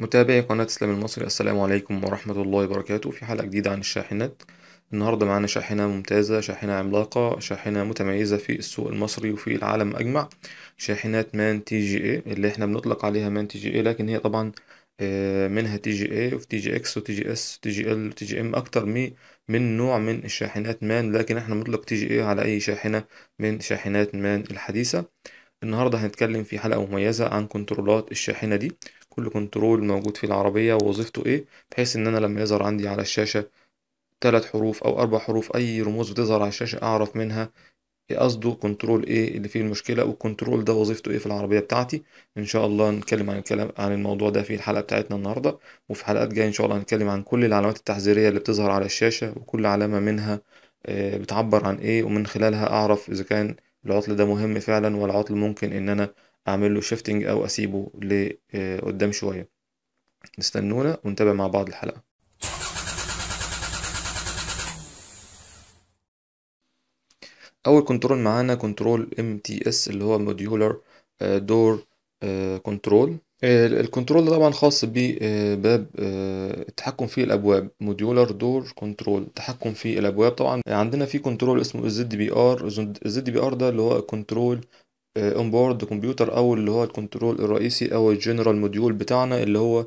متابعي قناة اسلام المصري السلام عليكم ورحمة الله وبركاته في حلقة جديدة عن الشاحنات النهاردة معانا شاحنة ممتازة شاحنة عملاقة شاحنة متميزة في السوق المصري وفي العالم أجمع شاحنات مان تي جي اي اللي احنا بنطلق عليها مان تي جي اي لكن هي طبعا آه، منها تي جي اي وفي تي جي اكس وتي جي اس وتي جي ال وتي جي ام اكتر من نوع من الشاحنات مان لكن احنا بنطلق تي جي اي على اي شاحنة من شاحنات مان الحديثة النهاردة هنتكلم في حلقة مميزة عن كنترولات الشاحنة دي كل كنترول موجود في العربية ووظيفته ايه بحيث ان انا لما يظهر عندي على الشاشة تلات حروف او اربع حروف اي رموز بتظهر على الشاشة اعرف منها إيه قصده كنترول ايه اللي فيه المشكله والكنترول ده وظيفته ايه في العربيه بتاعتي ان شاء الله نتكلم عن الكلام عن الموضوع ده في الحلقه بتاعتنا النهارده وفي حلقات جايه ان شاء الله هنتكلم عن كل العلامات التحذيريه اللي بتظهر على الشاشه وكل علامه منها آه، بتعبر عن ايه ومن خلالها اعرف اذا كان العطل ده مهم فعلا ولا عطل ممكن ان انا اعمل له شيفتنج او اسيبه لقدام آه، شويه استنونا ونتابع مع بعض الحلقه اول كنترول معانا كنترول ام تي اس اللي هو موديولر دور كنترول الكنترول ده طبعا خاص بباب آه، آه، التحكم في الابواب موديولر دور كنترول تحكم في الابواب طبعا عندنا في كنترول اسمه الزد بي ار الزد بي ار ده اللي هو كنترول اون بورد كمبيوتر او اللي هو الكنترول الرئيسي او الجنرال موديول بتاعنا اللي هو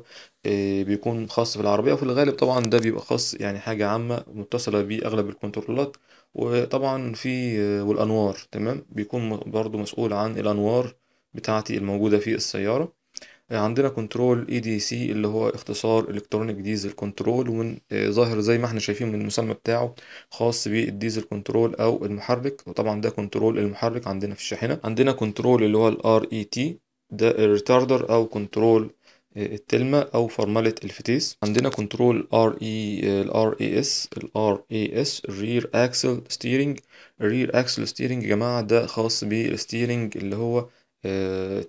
آه، بيكون خاص بالعربية وفي الغالب طبعا ده بيبقى خاص يعني حاجة عامة متصلة بيه اغلب الكنترولات وطبعا في آه، والانوار تمام بيكون برضو مسؤول عن الانوار بتاعتي الموجودة في السيارة آه، عندنا كنترول اي دي سي اللي هو اختصار الكترونيك ديزل كنترول ومن آه، ظاهر زي ما احنا شايفين من المسمى بتاعه خاص بالديزل كنترول او المحرك وطبعا ده كنترول المحرك عندنا في الشاحنه عندنا كنترول اللي هو الار اي تي e ده الريتاردر او كنترول آه، التلمة أو فرملة الفتيس عندنا كنترول ار اي الار اي اس الار اي اس الرير اكسل ستيرنج الرير اكسل ستيرنج يا جماعة ده خاص بالستيرنج اللي هو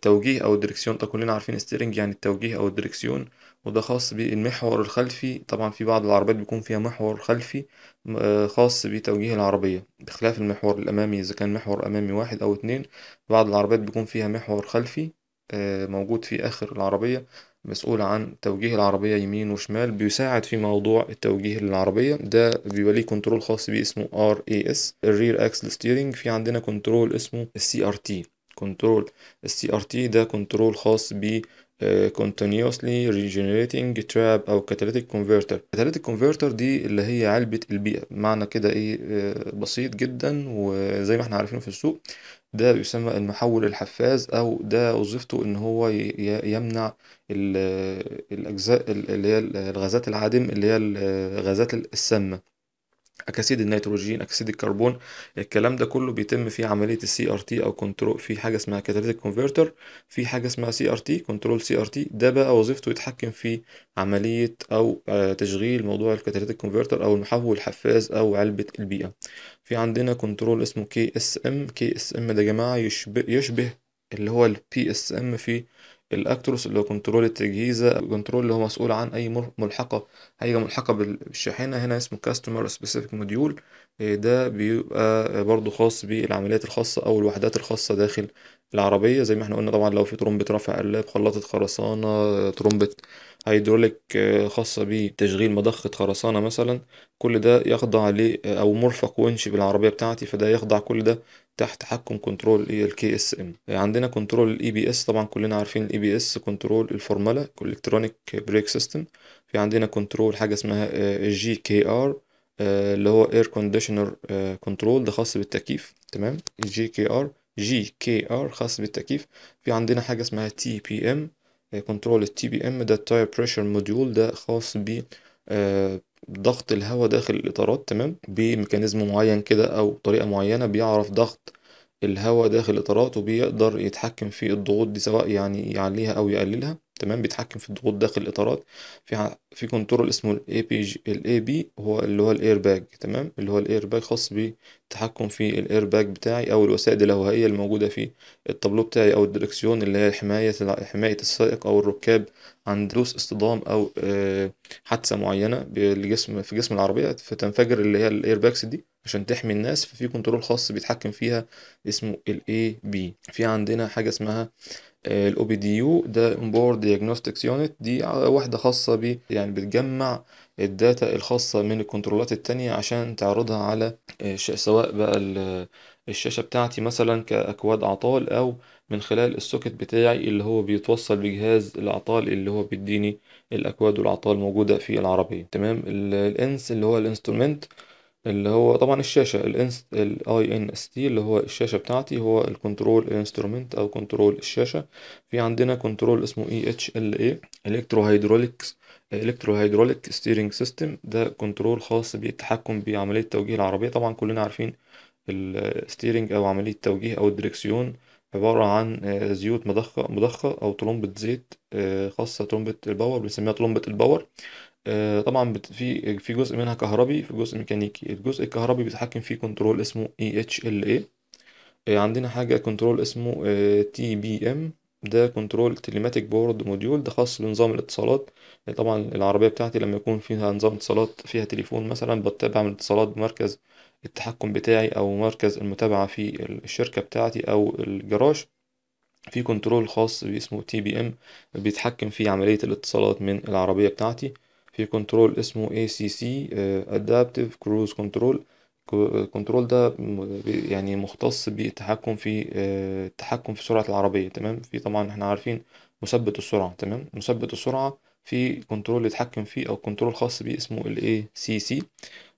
توجيه او دركسيون طب كلنا عارفين ستيرنج يعني التوجيه او الدركسيون وده خاص بالمحور الخلفي طبعا في بعض العربيات بيكون فيها محور خلفي آه، خاص بتوجيه العربية بخلاف المحور الامامي اذا كان محور امامي واحد او اتنين بعض العربيات بيكون فيها محور خلفي آه، موجود في اخر العربية مسؤول عن توجيه العربية يمين وشمال بيساعد في موضوع التوجيه للعربية ده بيبقى ليه كنترول خاص بيه اسمه RAS الرير اكسل ستيرنج في عندنا كنترول اسمه CRT كنترول السي ار تي ده كنترول خاص ب آه، continuously regenerating trap او catalytic converter catalytic converter دي اللي هي علبة البيئة معنى كده ايه آه، بسيط جدا وزي ما احنا عارفينه في السوق ده بيسمى المحول الحفاز او ده وظيفته ان هو يمنع آه، الاجزاء اللي هي الغازات العادم اللي هي الغازات السامة اكاسيد النيتروجين اكاسيد الكربون الكلام ده كله بيتم في عمليه السي ار تي او كنترول في حاجه اسمها كاتاليتيك كونفرتر في حاجه اسمها سي ار تي كنترول سي ار تي ده بقى وظيفته يتحكم في عمليه او آه، تشغيل موضوع الكاتاليتيك كونفرتر او المحول الحفاز او علبه البيئه في عندنا كنترول اسمه كي اس ام كي اس ام ده يا جماعه يشبه يشبه اللي هو البي اس ام في الاكتروس اللي هو كنترول التجهيزه الكنترول اللي هو مسؤول عن اي ملحقه حاجه ملحقه بالشاحنه هنا اسمه كاستمر سبيسيفيك موديول ده بيبقى برضو خاص بالعمليات الخاصه او الوحدات الخاصه داخل العربية زي ما احنا قلنا طبعا لو في ترمبة رفع قلاب خلاطة خرسانة ترمبة هيدروليك آه، خاصة بتشغيل مضخة خرسانة مثلا كل ده يخضع ل آه، أو مرفق ونش بالعربية بتاعتي فده يخضع كل ده تحت تحكم كنترول الكي اس آه، ام عندنا كنترول الاي بي e اس طبعا كلنا عارفين الاي بي اس كنترول الفورمولا الكترونيك بريك سيستم في عندنا كنترول حاجة اسمها جي كي ار اللي هو اير كونديشنر كنترول ده خاص بالتكييف تمام الجي كي ار جي كي ار خاص بالتكييف في عندنا حاجة اسمها تي بي ام كنترول التي بي ام ده التاير بريشر موديول ده خاص ب آه، ضغط الهواء داخل الاطارات تمام بميكانيزم معين كده او طريقه معينه بيعرف ضغط الهواء داخل الاطارات وبيقدر يتحكم في الضغوط دي سواء يعني يعليها او يقللها تمام بيتحكم في الضغوط داخل الاطارات في في كنترول اسمه الاي بي الاي بي هو اللي هو الاير باج تمام اللي هو الاير باج خاص بالتحكم في الاير باج بتاعي او الوسائد الهوائيه الموجوده في الطابلو بتاعي او الدركسيون اللي هي حمايه حمايه السائق او الركاب عن دروس اصطدام او آه، حادثه معينه بالجسم في جسم العربيه فتنفجر اللي هي الاير باجز دي عشان تحمي الناس ففي كنترول خاص بيتحكم فيها اسمه الاي بي في عندنا حاجه اسمها الاو بي دي يو ده امبور دياجنوستكس يونت دي واحده خاصه ب يعني بتجمع الداتا الخاصه من الكنترولات التانية عشان تعرضها على آه، سواء بقى الشاشه بتاعتي مثلا كاكواد اعطال او من خلال السوكت بتاعي اللي هو بيتوصل بجهاز الاعطال اللي هو بيديني الاكواد والاعطال موجوده في العربيه تمام الانس اللي هو الانسترومنت اللي هو طبعا الشاشة الانست الاي ان اس تي اللي هو الشاشة بتاعتي هو الكنترول انسترومنت او كنترول الشاشة في عندنا كنترول اسمه اي اتش ال اي الكترو هيدروليكس الكترو هيدروليك ستيرنج سيستم ده كنترول خاص بالتحكم بعملية توجيه العربية طبعا كلنا عارفين الستيرنج او عملية توجيه او الدريكسيون عبارة عن آه، زيوت مضخة مضخة أو طلمبة زيت آه، خاصة طلمبة الباور بنسميها طلمبة الباور آه، طبعا في في جزء منها كهربي في جزء ميكانيكي الجزء الكهربي بيتحكم فيه كنترول اسمه اي اتش ال اي عندنا حاجة كنترول اسمه تي بي ام ده كنترول تليماتيك بورد موديول ده خاص بنظام الاتصالات آه، طبعا العربية بتاعتي لما يكون فيها نظام اتصالات فيها تليفون مثلا بعمل اتصالات بمركز التحكم بتاعي او مركز المتابعة في الشركة بتاعتي او الجراج في كنترول خاص اسمه تي بي ام بيتحكم في عملية الاتصالات من العربية بتاعتي في كنترول اسمه اي سي سي ادابتيف كروز كنترول كنترول ده يعني مختص بالتحكم في آه، التحكم في سرعة العربية تمام في طبعا احنا عارفين مثبت السرعة تمام مثبت السرعة في كنترول يتحكم فيه او كنترول خاص بيه اسمه الاي سي سي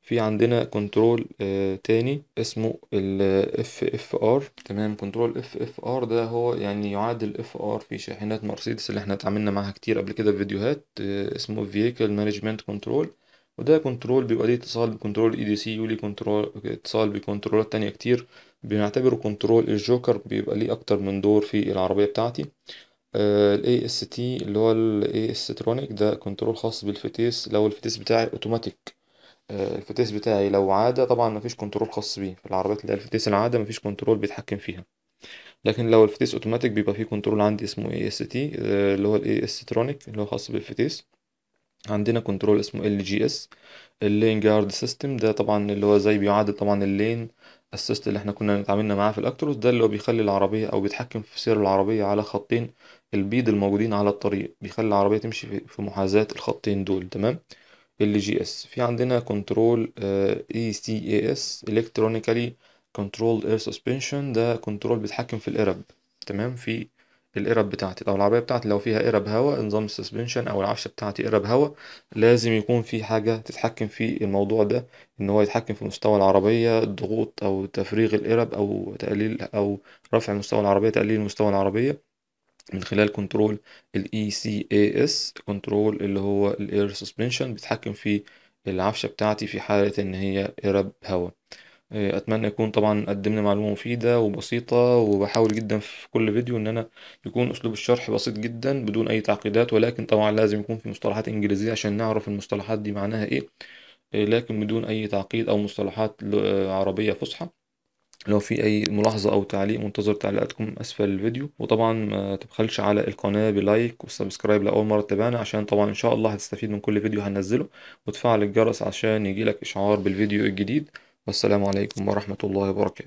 في عندنا كنترول آه، تاني اسمه ال FFR تمام كنترول FFR ده هو يعني يعادل FR في شاحنات مرسيدس اللي احنا اتعاملنا معاها كتير قبل كده في فيديوهات آه، اسمه Vehicle Management Control وده كنترول بيبقى ليه اتصال بكنترول اي دي سي وليه كنترول آه، اتصال بكنترولات تانية كتير بنعتبره كنترول الجوكر بيبقى ليه اكتر من دور في العربية بتاعتي الاي اس تي اللي هو الاي اس ترونيك ده كنترول خاص بالفتيس لو الفتيس بتاعي اوتوماتيك آه، الفتيس بتاعي لو عادة طبعا مفيش كنترول خاص بيه في العربيات اللي هي الفتيس العادة مفيش كنترول بيتحكم فيها لكن لو الفتيس اوتوماتيك بيبقى فيه كنترول عندي اسمه اي اس تي اللي هو الاي اس ترونيك اللي هو خاص بالفتيس عندنا كنترول اسمه ال جي اس اللين جارد سيستم ده طبعا اللي هو زي بيعادل طبعا اللين السيست اللي احنا كنا اتعاملنا معاه في الاكتروس ده اللي هو بيخلي العربية او بيتحكم في سير العربية على خطين البيض الموجودين على الطريق بيخلي العربية تمشي في محاذاة الخطين دول تمام ال جي اس في عندنا كنترول اي سي اي اس الكترونيكالي كنترول اير سسبنشن ده كنترول بيتحكم في الارب تمام في الارب بتاعتي او العربيه بتاعتي لو فيها ارب هواء نظام السسبنشن او العفشه بتاعتي ارب هواء لازم يكون في حاجه تتحكم في الموضوع ده ان هو يتحكم في مستوى العربيه الضغوط او تفريغ الارب او تقليل او رفع مستوى العربيه تقليل مستوى العربيه من خلال كنترول الـ سي اي اس كنترول اللي هو الاير سسبنشن بيتحكم في العفشه بتاعتي في حاله ان هي إرب هواء آه، اتمنى يكون طبعا قدمنا معلومه مفيده وبسيطه وبحاول جدا في كل فيديو ان انا يكون اسلوب الشرح بسيط جدا بدون اي تعقيدات ولكن طبعا لازم يكون في مصطلحات انجليزيه عشان نعرف المصطلحات دي معناها ايه آه، لكن بدون اي تعقيد او مصطلحات آه، عربيه فصحى لو في اي ملاحظة او تعليق منتظر تعليقاتكم اسفل الفيديو وطبعا ما تبخلش على القناة بلايك وسبسكرايب لاول مرة تتابعنا عشان طبعا ان شاء الله هتستفيد من كل فيديو هنزله وتفعل الجرس عشان يجيلك اشعار بالفيديو الجديد والسلام عليكم ورحمة الله وبركاته